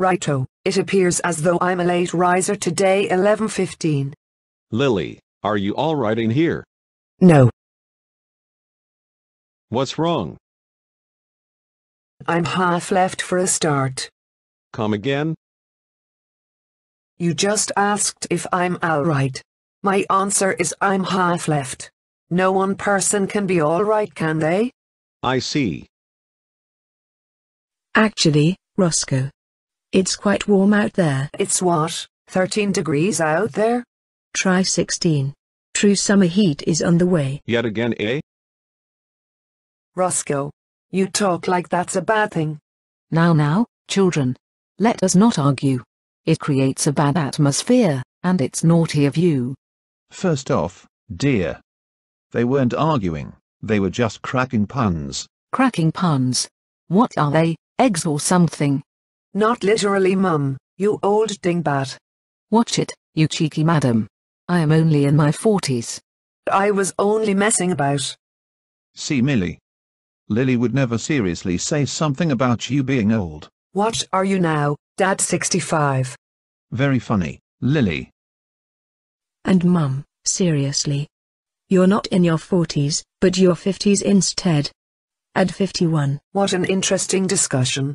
Righto, it appears as though I'm a late riser today 11.15. Lily, are you alright in here? No. What's wrong? I'm half left for a start. Come again? You just asked if I'm alright. My answer is I'm half left. No one person can be alright, can they? I see. Actually, Roscoe, it's quite warm out there. It's what, 13 degrees out there? Try 16. True summer heat is on the way. Yet again, eh? Roscoe. You talk like that's a bad thing. Now now, children. Let us not argue. It creates a bad atmosphere, and it's naughty of you. First off, dear. They weren't arguing, they were just cracking puns. Cracking puns? What are they, eggs or something? Not literally mum, you old dingbat. Watch it, you cheeky madam. I am only in my forties. I was only messing about. See Millie. Lily would never seriously say something about you being old. What are you now, Dad 65? Very funny, Lily. And Mum, seriously. You're not in your 40s, but your 50s instead. At 51. What an interesting discussion.